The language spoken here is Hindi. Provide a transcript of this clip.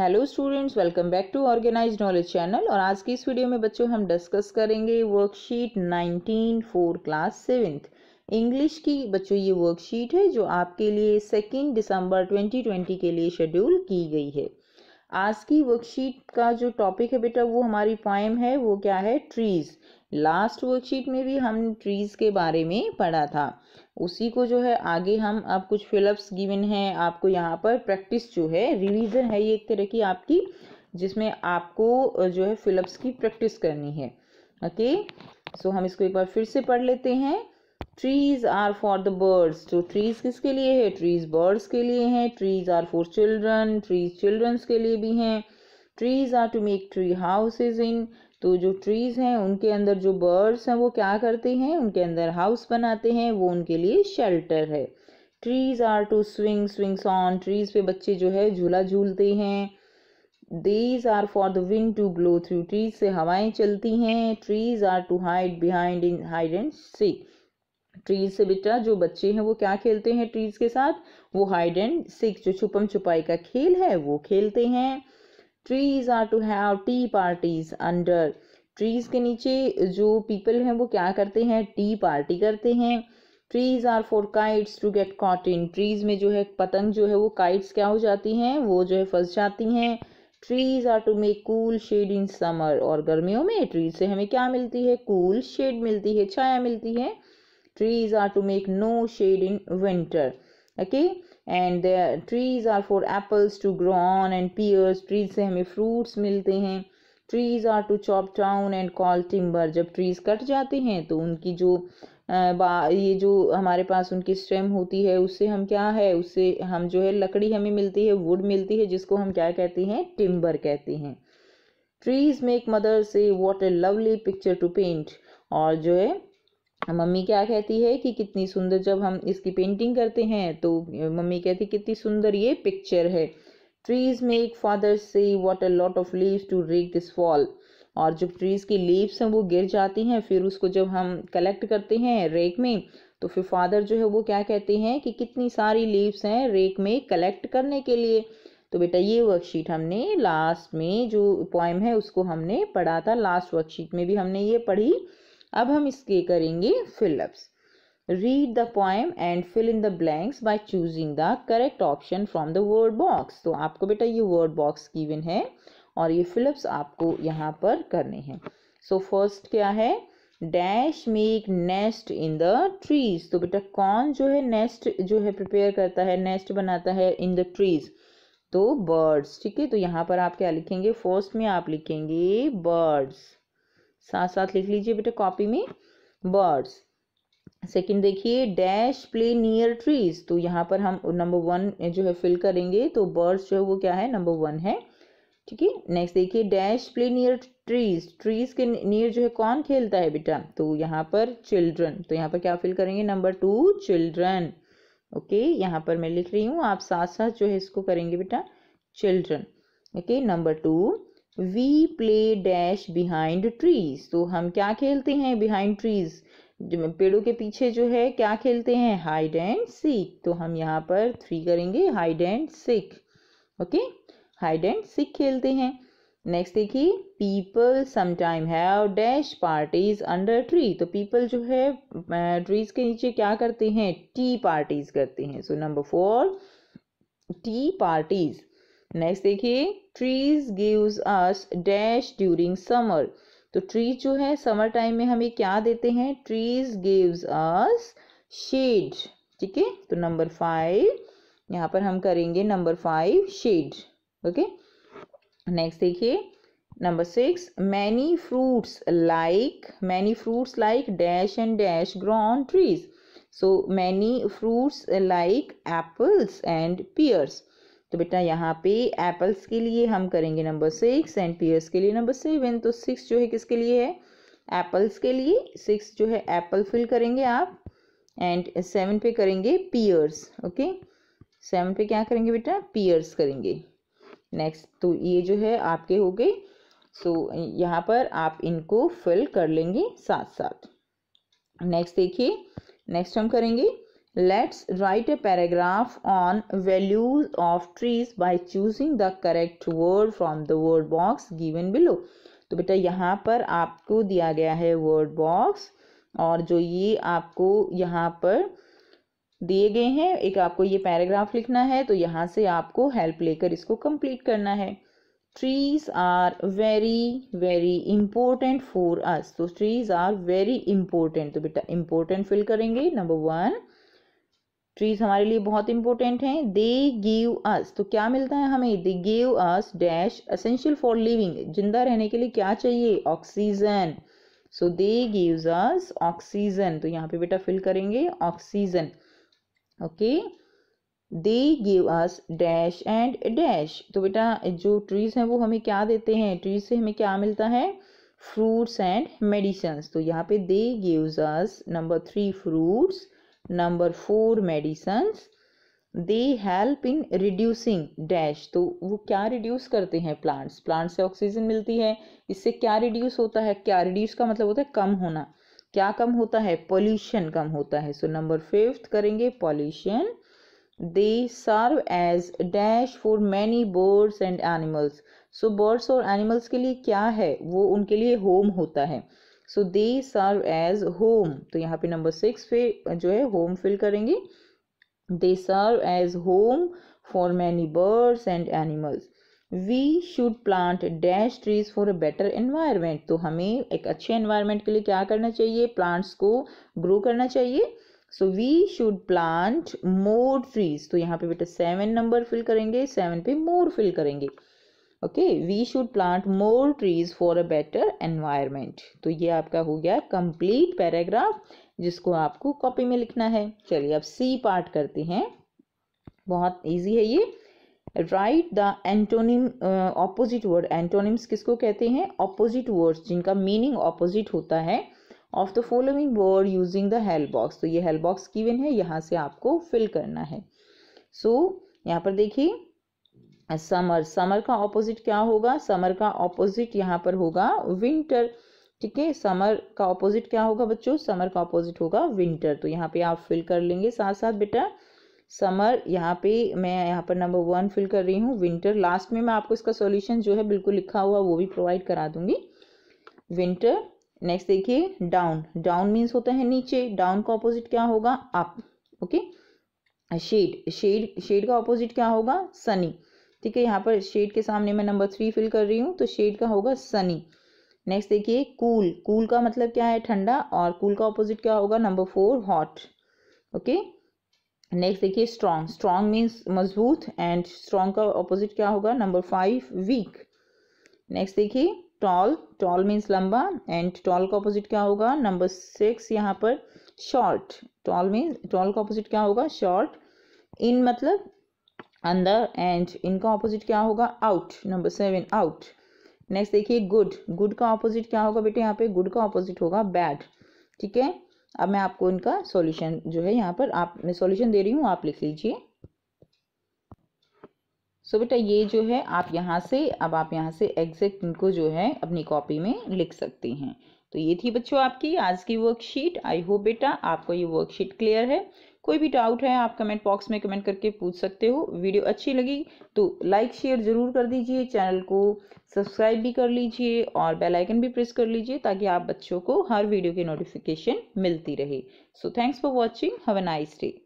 hello students welcome back to organize knowledge channel और आज की इस वीडियो में बच्चों हम डिस्कस करेंगे worksheet 19 four class seventh English की बच्चों ये वर्कशीट है जो आपके लिए सेकेंड दिसंबर 2020 के लिए शेड्यूल की गई है आज की वर्कशीट का जो टॉपिक है बेटा वो हमारी पॉइम है वो क्या है ट्रीज़ लास्ट वर्कशीट में भी हम ट्रीज़ के बारे में पढ़ा था उसी को जो है आगे हम अब कुछ फिलअप्स गिवन है आपको यहाँ पर प्रैक्टिस जो है रिविजन है ये एक तरह की आपकी जिसमें आपको जो है फिलअप्स की प्रैक्टिस करनी है ओके सो हम इसको एक बार फिर से पढ़ लेते हैं trees are for the birds तो ट्रीज किसके लिए है ट्रीज बर्ड्स के लिए हैं trees are for children trees children's के लिए भी हैं trees are to make tree houses in तो जो ट्रीज़ हैं उनके अंदर जो बर्ड्स हैं वो क्या करते हैं उनके अंदर हाउस बनाते हैं वो उनके लिए शेल्टर है trees are to swing swings on trees पे बच्चे जो है झूला झूलते हैं these are for the wind to blow through trees से हवाएं चलती हैं trees are to hide behind in hide and seek trees से बेटा जो बच्चे हैं वो क्या खेलते हैं ट्रीज के साथ वो हाइड एंड सिक जो छुपम छुपाई का खेल है वो खेलते हैं trees are to have tea parties under trees के नीचे जो पीपल हैं वो क्या करते हैं टी पार्टी करते हैं trees are for kites to get caught in trees में जो है पतंग जो है वो काइट्स क्या हो जाती हैं वो जो है फंस जाती हैं trees are to make cool shade in summer और गर्मियों में ट्रीज से हमें क्या मिलती है कूल cool शेड मिलती है छाया मिलती है trees are to make no shade in winter okay and trees are for apples to grow on and pears trees से हमें फ्रूट्स मिलते हैं trees are to chop down and call timber जब ट्रीज़ कट जाते हैं तो उनकी जो बा ये जो हमारे पास उनकी स्टेम होती है उससे हम क्या है उससे हम जो है लकड़ी हमें मिलती है वुड मिलती है जिसको हम क्या कहते हैं टिम्बर कहते हैं trees make mother say what a lovely picture to paint और जो है मम्मी क्या कहती है कि कितनी सुंदर जब हम इसकी पेंटिंग करते हैं तो मम्मी कहती कितनी सुंदर ये पिक्चर है trees make father say what a lot of leaves to rake this fall और जो ट्रीज़ की लीव्स हैं वो गिर जाती हैं फिर उसको जब हम कलेक्ट करते हैं रेक में तो फिर फादर जो है वो क्या कहते हैं कि कितनी सारी लीव्स हैं रेक में कलेक्ट करने के लिए तो बेटा ये वर्कशीट हमने लास्ट में जो पॉइम है उसको हमने पढ़ा था लास्ट वर्कशीट में भी हमने ये पढ़ी अब हम इसके करेंगे fill ups read the poem and fill in the blanks by choosing the correct option from the word box तो आपको बेटा ये वर्ड बॉक्स गिवन है और ये फिलअप्स आपको यहाँ पर करने हैं सो so, फर्स्ट क्या है dash make nest in the trees तो बेटा कौन जो है नेस्ट जो है प्रिपेयर करता है नेस्ट बनाता है इन द ट्रीज तो बर्ड्स ठीक है तो यहाँ पर आप क्या लिखेंगे फर्स्ट में आप लिखेंगे बर्ड्स साथ साथ लिख लीजिए बेटा कॉपी में बर्ड्स सेकंड देखिए डैश प्ले नियर ट्रीज तो यहाँ पर हम नंबर वन जो है फिल करेंगे तो बर्ड्स जो है वो क्या है नंबर वन है ठीक है नेक्स्ट देखिए dash play near trees trees के नियर जो है कौन खेलता है बेटा तो यहाँ पर चिल्ड्रन तो यहाँ पर क्या फिल करेंगे नंबर टू चिल्ड्रन ओके यहाँ पर मैं लिख रही हूँ आप साथ साथ जो है इसको करेंगे बेटा children okay number two we play dash behind trees तो हम क्या खेलते हैं बिहाइंड ट्रीज पेड़ों के पीछे जो है क्या खेलते हैं हाइड एंड सिक तो हम यहाँ पर थ्री करेंगे hide and seek okay hide and seek खेलते हैं नेक्स्ट देखिए people sometime have dash parties under tree तो पीपल जो है ट्रीज के नीचे क्या करते हैं टी पार्टीज करते हैं so number four tea parties next देखिए trees gives us dash during summer तो ट्रीज जो है समर टाइम में हमें क्या देते हैं ट्रीज गिव्स अस शेड ठीक है तो नंबर फाइव यहाँ पर हम करेंगे number five shade okay next देखिए number six many fruits like many fruits like dash and dash grow on trees so many fruits like apples and pears तो बेटा यहाँ पे एप्पल्स के लिए हम करेंगे नंबर सिक्स एंड पियर्स के लिए नंबर सेवन तो सिक्स जो है किसके लिए है एप्पल्स के लिए सिक्स जो है एप्पल फिल करेंगे आप एंड सेवन पे करेंगे पियर्स ओके सेवन पे क्या करेंगे बेटा पियर्स करेंगे नेक्स्ट तो ये जो है आपके हो गए सो so, यहाँ पर आप इनको फिल कर लेंगे साथ साथ नेक्स्ट देखिए नेक्स्ट हम करेंगे let's write a paragraph on values of trees by choosing the correct word from the word box given below तो बेटा यहाँ पर आपको दिया गया है वर्ड बॉक्स और जो ये आपको यहाँ पर दिए गए हैं एक आपको ये पैराग्राफ लिखना है तो यहाँ से आपको हेल्प लेकर इसको कंप्लीट करना है trees are very very important for us तो ट्रीज आर वेरी इंपॉर्टेंट तो बेटा इम्पोर्टेंट फिल करेंगे नंबर वन ट्रीज हमारे लिए बहुत इंपॉर्टेंट हैं दे गिव अस तो क्या मिलता है हमें they give us dash essential for living जिंदा रहने के लिए क्या चाहिए oxygen so they gives us oxygen तो यहाँ पे बेटा फिल करेंगे oxygen okay they give us dash and dash तो बेटा जो ट्रीज हैं वो हमें क्या देते हैं ट्रीज से हमें क्या मिलता है फ्रूट्स एंड मेडिसन्स तो यहाँ पे they gives us number three fruits number four medicines they help in reducing dash तो वो क्या रिड्यूस करते हैं प्लांट्स प्लांट से ऑक्सीजन मिलती है इससे क्या रिड्यूस होता है क्या रिड्यूस का मतलब होता है कम होना क्या कम होता है पॉल्यूशन कम होता है सो नंबर फिफ्थ करेंगे pollution they serve as dash for many birds and animals so birds और एनिमल्स के लिए क्या है वो उनके लिए होम होता है सो दे सर्व एज होम तो यहाँ पे नंबर सिक्स पे जो है होम फिल करेंगे they serve as home for many birds and animals we should plant dash trees for a better environment तो हमें एक अच्छे एनवायरमेंट के लिए क्या करना चाहिए प्लांट्स को ग्रो करना चाहिए so we should plant more trees तो यहाँ पे बेटा सेवन नंबर फिल करेंगे सेवन पे मोर फिल करेंगे okay we should plant more trees for a better environment तो ये आपका हो गया complete paragraph जिसको आपको कॉपी में लिखना है चलिए अब सी पार्ट करते हैं बहुत इजी है ये write the antonym opposite word antonyms किसको कहते हैं ऑपोजिट वर्ड्स जिनका मीनिंग ऑपोजिट होता है of the following word using the help box तो ये हेल्प बॉक्स गिवन है यहाँ से आपको फिल करना है सो so, यहाँ पर देखिए समर समर का ऑपोजिट क्या होगा समर का ऑपोजिट यहाँ पर होगा विंटर ठीक है समर का ऑपोजिट क्या होगा बच्चों समर का ऑपोजिट होगा विंटर तो यहाँ पे आप फिल कर लेंगे साथ साथ बेटा समर यहाँ पे मैं यहाँ पर नंबर वन फिल कर रही हूँ विंटर लास्ट में मैं आपको इसका सॉल्यूशन जो है बिल्कुल लिखा हुआ वो भी प्रोवाइड करा दूंगी विंटर नेक्स्ट देखिए डाउन डाउन मीन्स होता है नीचे डाउन का ऑपोजिट क्या होगा up okay shade shade shade का ऑपोजिट क्या होगा सनी ठीक है यहाँ पर शेड के सामने मैं नंबर थ्री फिल कर रही हूँ तो शेड का होगा सनी नेक्स्ट देखिए कूल कूल का मतलब क्या है ठंडा और कूल का ऑपोजिट क्या होगा number four hot okay next देखिए स्ट्रॉन्ग स्ट्रॉन्ग मीन्स मजबूत एंड स्ट्रॉन्ग का ऑपोजिट क्या होगा नंबर फाइव वीक नेक्स्ट देखिए टॉल टॉल मीन्स लंबा एंड टॉल का ऑपोजिट क्या होगा नंबर सिक्स यहाँ पर शॉर्ट टॉल मीन्स टॉल का ऑपोजिट क्या होगा शॉर्ट इन मतलब अंदर एंड इनका ऑपोजिट क्या होगा out number seven out next देखिए गुड गुड का ऑपोजिट क्या होगा बेटे यहाँ पे गुड का ऑपोजिट होगा बैड ठीक है अब मैं आपको इनका सॉल्यूशन जो है यहाँ पर आप मैं सॉल्यूशन दे रही हूँ आप लिख लीजिए सो so, बेटा ये जो है आप यहाँ से अब आप यहाँ से एग्जैक्ट इनको जो है अपनी कॉपी में लिख सकती हैं तो ये थी बच्चों आपकी आज की वर्कशीट आई होप बेटा आपको ये वर्कशीट क्लियर है कोई भी डाउट है आप कमेंट बॉक्स में कमेंट करके पूछ सकते हो वीडियो अच्छी लगी तो लाइक शेयर ज़रूर कर दीजिए चैनल को सब्सक्राइब भी कर लीजिए और बेल आइकन भी प्रेस कर लीजिए ताकि आप बच्चों को हर वीडियो की नोटिफिकेशन मिलती रहे so thanks for watching have a nice day